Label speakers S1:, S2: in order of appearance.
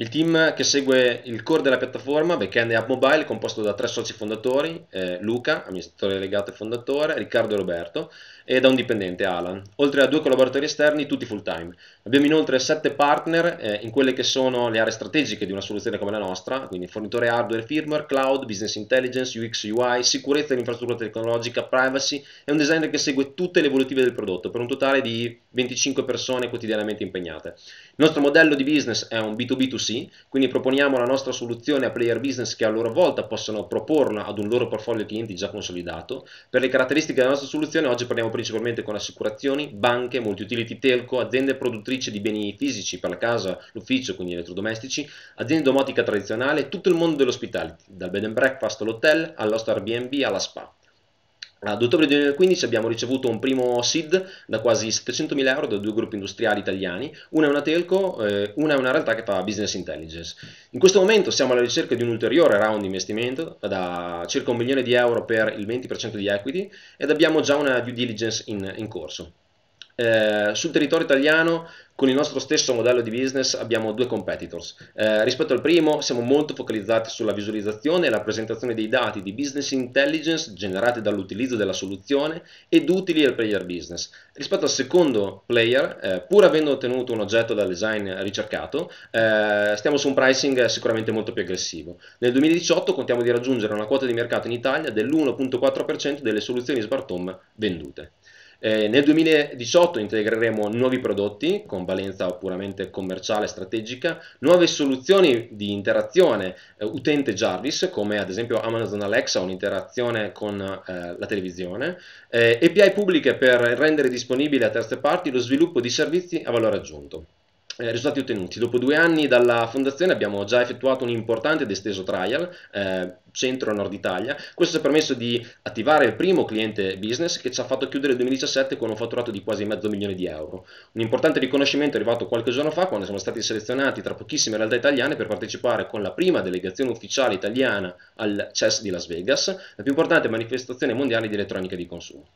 S1: Il team che segue il core della piattaforma, backend e app mobile, è composto da tre soci fondatori, eh, Luca, amministratore delegato e fondatore, Riccardo e Roberto, e da un dipendente, Alan, oltre a due collaboratori esterni, tutti full time. Abbiamo inoltre sette partner eh, in quelle che sono le aree strategiche di una soluzione come la nostra, quindi fornitore hardware, firmware, cloud, business intelligence, UX, UI, sicurezza dell'infrastruttura tecnologica, privacy e un designer che segue tutte le evolutive del prodotto, per un totale di 25 persone quotidianamente impegnate. Il nostro modello di business è un B2B2C, quindi proponiamo la nostra soluzione a player business che a loro volta possono proporla ad un loro portfolio clienti già consolidato. Per le caratteristiche della nostra soluzione oggi parliamo principalmente con assicurazioni, banche, multiutility telco, aziende produttrici di beni fisici per la casa, l'ufficio, quindi elettrodomestici, aziende domotica tradizionale, tutto il mondo dell'ospitality, dal bed and breakfast all'hotel, allo Airbnb alla spa. Ad ottobre 2015 abbiamo ricevuto un primo SID da quasi 700.000 euro da due gruppi industriali italiani, una è una telco, eh, una è una realtà che fa business intelligence. In questo momento siamo alla ricerca di un ulteriore round di investimento da circa un milione di euro per il 20% di equity ed abbiamo già una due diligence in, in corso eh, sul territorio italiano con il nostro stesso modello di business abbiamo due competitors. Eh, rispetto al primo siamo molto focalizzati sulla visualizzazione e la presentazione dei dati di business intelligence generati dall'utilizzo della soluzione ed utili al player business. Rispetto al secondo player, eh, pur avendo ottenuto un oggetto dal design ricercato, eh, stiamo su un pricing sicuramente molto più aggressivo. Nel 2018 contiamo di raggiungere una quota di mercato in Italia dell'1.4% delle soluzioni smart home vendute. Eh, nel 2018 integreremo nuovi prodotti con valenza puramente commerciale e strategica, nuove soluzioni di interazione eh, utente Jarvis come ad esempio Amazon Alexa, o un'interazione con eh, la televisione, eh, API pubbliche per rendere disponibile a terze parti lo sviluppo di servizi a valore aggiunto eh, risultati ottenuti. Dopo due anni dalla fondazione abbiamo già effettuato un importante ed esteso trial, eh, centro-nord Italia. Questo ci ha permesso di attivare il primo cliente business che ci ha fatto chiudere il 2017 con un fatturato di quasi mezzo milione di euro. Un importante riconoscimento è arrivato qualche giorno fa quando siamo stati selezionati tra pochissime realtà italiane per partecipare con la prima delegazione ufficiale italiana al CES di Las Vegas, la più importante manifestazione mondiale di elettronica di consumo.